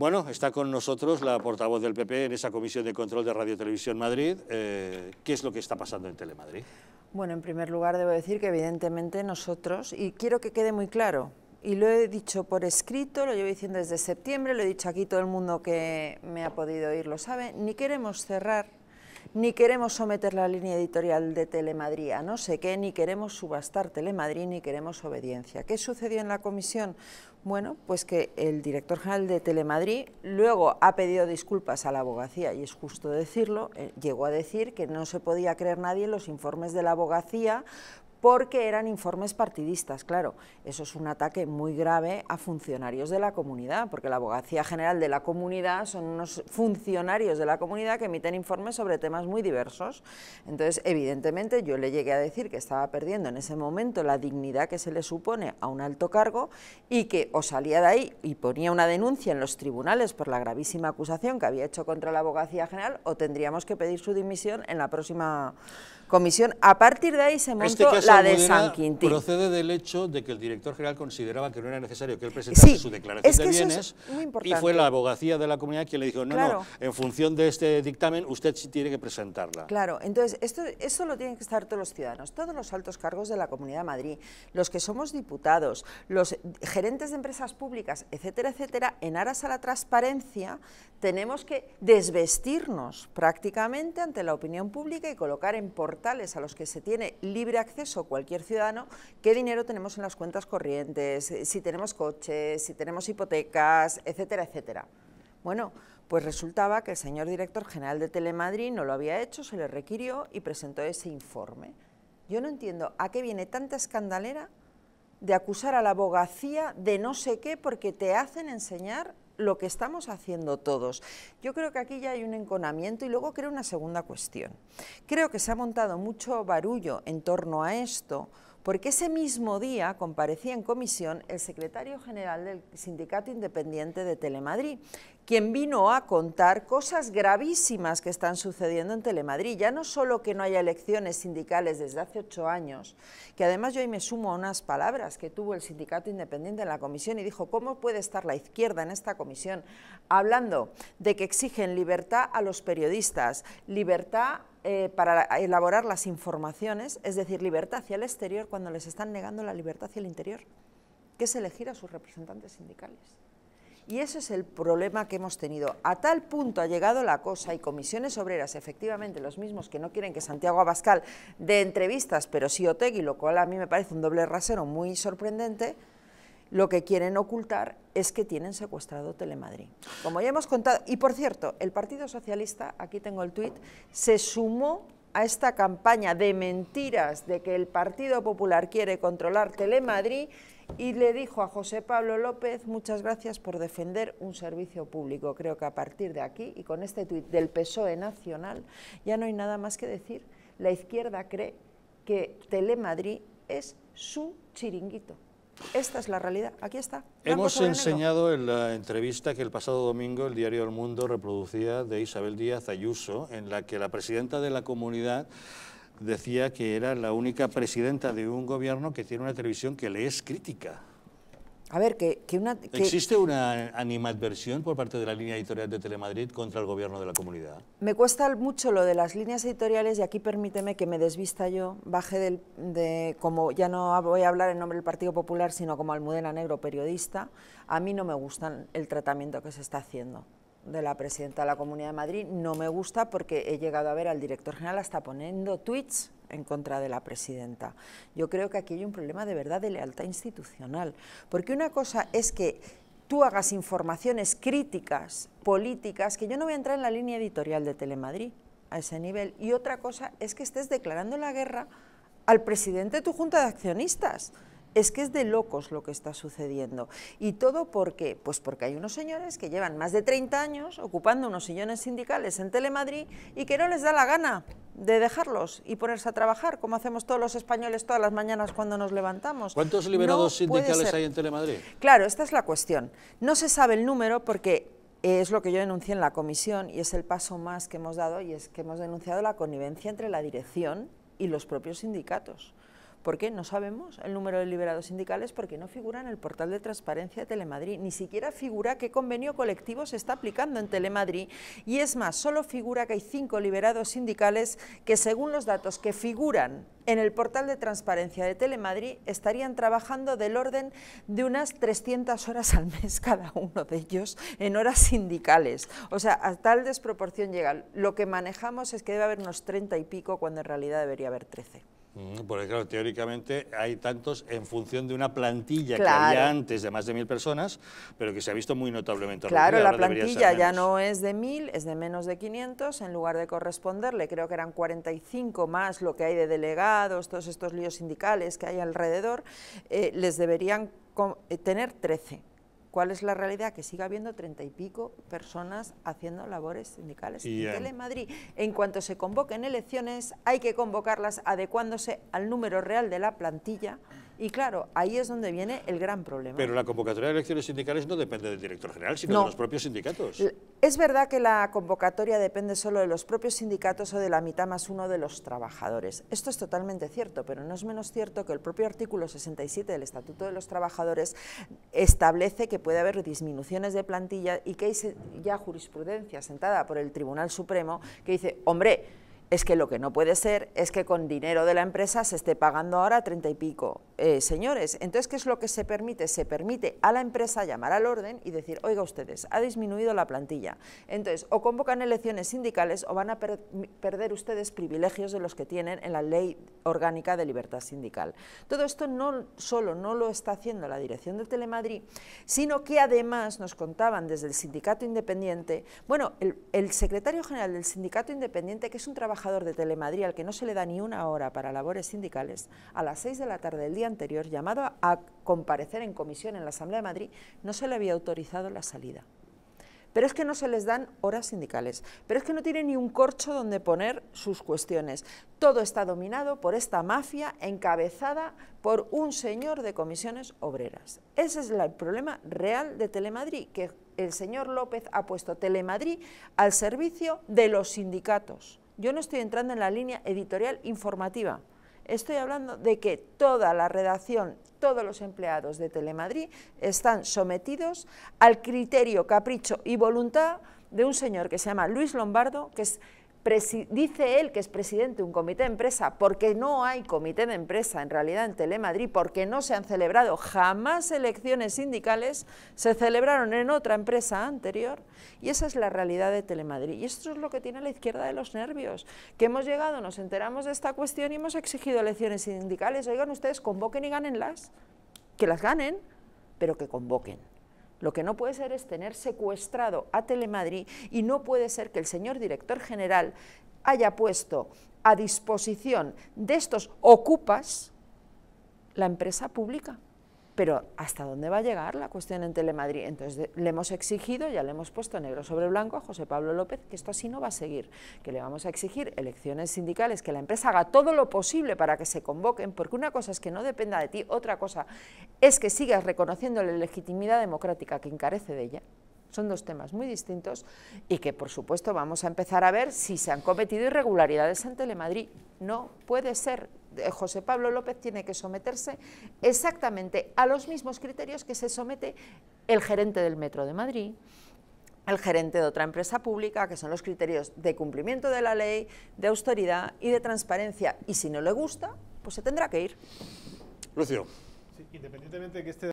Bueno, está con nosotros la portavoz del PP en esa comisión de control de Radio Televisión Madrid. Eh, ¿Qué es lo que está pasando en Telemadrid? Bueno, en primer lugar debo decir que evidentemente nosotros, y quiero que quede muy claro, y lo he dicho por escrito, lo llevo diciendo desde septiembre, lo he dicho aquí, todo el mundo que me ha podido oír lo sabe, ni queremos cerrar, ni queremos someter la línea editorial de Telemadrid a no sé qué, ni queremos subastar Telemadrid, ni queremos obediencia. ¿Qué sucedió en la comisión? Bueno, pues que el director general de Telemadrid luego ha pedido disculpas a la abogacía, y es justo decirlo, eh, llegó a decir que no se podía creer nadie en los informes de la abogacía porque eran informes partidistas. Claro, eso es un ataque muy grave a funcionarios de la comunidad, porque la Abogacía General de la Comunidad son unos funcionarios de la comunidad que emiten informes sobre temas muy diversos. Entonces, evidentemente, yo le llegué a decir que estaba perdiendo en ese momento la dignidad que se le supone a un alto cargo y que o salía de ahí y ponía una denuncia en los tribunales por la gravísima acusación que había hecho contra la Abogacía General o tendríamos que pedir su dimisión en la próxima comisión. A partir de ahí se este montó la de San Quintín. procede del hecho de que el director general consideraba que no era necesario que él presentase su declaración de bienes y fue la abogacía de la comunidad quien le dijo, no, no, en función de este dictamen usted sí tiene que presentarla. Claro, entonces esto, lo tienen que estar todos los ciudadanos, todos los altos cargos de la Comunidad de Madrid, los que somos diputados, los gerentes de empresas públicas, etcétera, etcétera, en aras a la transparencia tenemos que desvestirnos prácticamente ante la opinión pública y colocar en portada a los que se tiene libre acceso cualquier ciudadano, qué dinero tenemos en las cuentas corrientes, si tenemos coches, si tenemos hipotecas, etcétera, etcétera. Bueno, pues resultaba que el señor director general de Telemadrid no lo había hecho, se le requirió y presentó ese informe. Yo no entiendo a qué viene tanta escandalera de acusar a la abogacía de no sé qué porque te hacen enseñar lo que estamos haciendo todos. Yo creo que aquí ya hay un enconamiento y luego creo una segunda cuestión. Creo que se ha montado mucho barullo en torno a esto porque ese mismo día comparecía en comisión el secretario general del Sindicato Independiente de Telemadrid, quien vino a contar cosas gravísimas que están sucediendo en Telemadrid. Ya no solo que no haya elecciones sindicales desde hace ocho años, que además yo ahí me sumo a unas palabras que tuvo el Sindicato Independiente en la comisión y dijo, ¿cómo puede estar la izquierda en esta comisión hablando de que exigen libertad a los periodistas, libertad eh, para elaborar las informaciones, es decir, libertad hacia el exterior cuando les están negando la libertad hacia el interior, que es elegir a sus representantes sindicales. Y ese es el problema que hemos tenido. A tal punto ha llegado la cosa y comisiones obreras, efectivamente, los mismos que no quieren que Santiago Abascal dé entrevistas, pero sí Otegui, lo cual a mí me parece un doble rasero muy sorprendente, lo que quieren ocultar es que tienen secuestrado Telemadrid. Como ya hemos contado, y por cierto, el Partido Socialista, aquí tengo el tuit, se sumó a esta campaña de mentiras de que el Partido Popular quiere controlar Telemadrid y le dijo a José Pablo López, muchas gracias por defender un servicio público. Creo que a partir de aquí y con este tuit del PSOE Nacional ya no hay nada más que decir. La izquierda cree que Telemadrid es su chiringuito. Esta es la realidad, aquí está. Hemos enseñado en la entrevista que el pasado domingo el diario El Mundo reproducía de Isabel Díaz Ayuso, en la que la presidenta de la comunidad decía que era la única presidenta de un gobierno que tiene una televisión que le es crítica. A ver, que, ¿Existe una animadversión por parte de la línea editorial de Telemadrid contra el gobierno de la comunidad? Me cuesta mucho lo de las líneas editoriales y aquí permíteme que me desvista yo, baje del, de, como ya no voy a hablar en nombre del Partido Popular, sino como Almudena Negro, periodista, a mí no me gusta el tratamiento que se está haciendo de la presidenta de la Comunidad de Madrid, no me gusta porque he llegado a ver al director general hasta poniendo tweets en contra de la presidenta. Yo creo que aquí hay un problema de verdad de lealtad institucional, porque una cosa es que tú hagas informaciones críticas, políticas, que yo no voy a entrar en la línea editorial de Telemadrid a ese nivel, y otra cosa es que estés declarando la guerra al presidente de tu junta de accionistas. Es que es de locos lo que está sucediendo. ¿Y todo por Pues porque hay unos señores que llevan más de 30 años ocupando unos sillones sindicales en Telemadrid y que no les da la gana de dejarlos y ponerse a trabajar, como hacemos todos los españoles todas las mañanas cuando nos levantamos. ¿Cuántos liberados sindicales hay en Telemadrid? Claro, esta es la cuestión. No se sabe el número porque es lo que yo denuncié en la comisión y es el paso más que hemos dado y es que hemos denunciado la connivencia entre la dirección y los propios sindicatos. ¿Por qué? No sabemos el número de liberados sindicales porque no figura en el portal de transparencia de Telemadrid. Ni siquiera figura qué convenio colectivo se está aplicando en Telemadrid. Y es más, solo figura que hay cinco liberados sindicales que según los datos que figuran en el portal de transparencia de Telemadrid estarían trabajando del orden de unas 300 horas al mes cada uno de ellos en horas sindicales. O sea, a tal desproporción llega. Lo que manejamos es que debe haber unos 30 y pico cuando en realidad debería haber 13. Porque claro, teóricamente hay tantos en función de una plantilla que había antes de más de mil personas, pero que se ha visto muy notablemente. Claro, la plantilla ya no es de mil, es de menos de 500, en lugar de corresponderle, creo que eran 45 más lo que hay de delegados, todos estos líos sindicales que hay alrededor, eh, les deberían eh, tener 13 ¿Cuál es la realidad? Que siga habiendo treinta y pico personas haciendo labores sindicales y, en Madrid, En cuanto se convoquen elecciones, hay que convocarlas adecuándose al número real de la plantilla y claro, ahí es donde viene el gran problema. Pero la convocatoria de elecciones sindicales no depende del director general, sino de los propios sindicatos. Es verdad que la convocatoria depende solo de los propios sindicatos o de la mitad más uno de los trabajadores. Esto es totalmente cierto, pero no es menos cierto que el propio artículo 67 del Estatuto de los Trabajadores establece que puede haber disminuciones de plantilla y que hay ya jurisprudencia sentada por el Tribunal Supremo que dice, hombre, es que lo que no puede ser es que con dinero de la empresa se esté pagando ahora treinta y pico. Eh, señores, entonces, ¿qué es lo que se permite? Se permite a la empresa llamar al orden y decir, oiga ustedes, ha disminuido la plantilla. Entonces, o convocan elecciones sindicales o van a perder ustedes privilegios de los que tienen en la ley orgánica de libertad sindical. Todo esto no solo no lo está haciendo la dirección de Telemadrid, sino que además nos contaban desde el sindicato independiente, bueno, el, el secretario general del sindicato independiente, que es un trabajador de Telemadrid al que no se le da ni una hora para labores sindicales, a las 6 de la tarde del día anterior, llamado a comparecer en comisión en la Asamblea de Madrid, no se le había autorizado la salida. Pero es que no se les dan horas sindicales, pero es que no tiene ni un corcho donde poner sus cuestiones. Todo está dominado por esta mafia encabezada por un señor de comisiones obreras. Ese es el problema real de Telemadrid, que el señor López ha puesto Telemadrid al servicio de los sindicatos. Yo no estoy entrando en la línea editorial informativa. Estoy hablando de que toda la redacción, todos los empleados de Telemadrid están sometidos al criterio, capricho y voluntad de un señor que se llama Luis Lombardo, que es dice él que es presidente de un comité de empresa, porque no hay comité de empresa en realidad en Telemadrid, porque no se han celebrado jamás elecciones sindicales, se celebraron en otra empresa anterior, y esa es la realidad de Telemadrid. Y esto es lo que tiene la izquierda de los nervios, que hemos llegado, nos enteramos de esta cuestión y hemos exigido elecciones sindicales, oigan ustedes, convoquen y gánenlas, que las ganen, pero que convoquen. Lo que no puede ser es tener secuestrado a Telemadrid y no puede ser que el señor director general haya puesto a disposición de estos ocupas la empresa pública pero ¿hasta dónde va a llegar la cuestión en Telemadrid? Entonces le hemos exigido, ya le hemos puesto negro sobre blanco a José Pablo López, que esto así no va a seguir, que le vamos a exigir elecciones sindicales, que la empresa haga todo lo posible para que se convoquen, porque una cosa es que no dependa de ti, otra cosa es que sigas reconociendo la legitimidad democrática que encarece de ella. Son dos temas muy distintos y que, por supuesto, vamos a empezar a ver si se han cometido irregularidades en Telemadrid. No puede ser José Pablo López tiene que someterse exactamente a los mismos criterios que se somete el gerente del Metro de Madrid, el gerente de otra empresa pública, que son los criterios de cumplimiento de la ley, de austeridad y de transparencia. Y si no le gusta, pues se tendrá que ir. Lucio. independientemente de que esté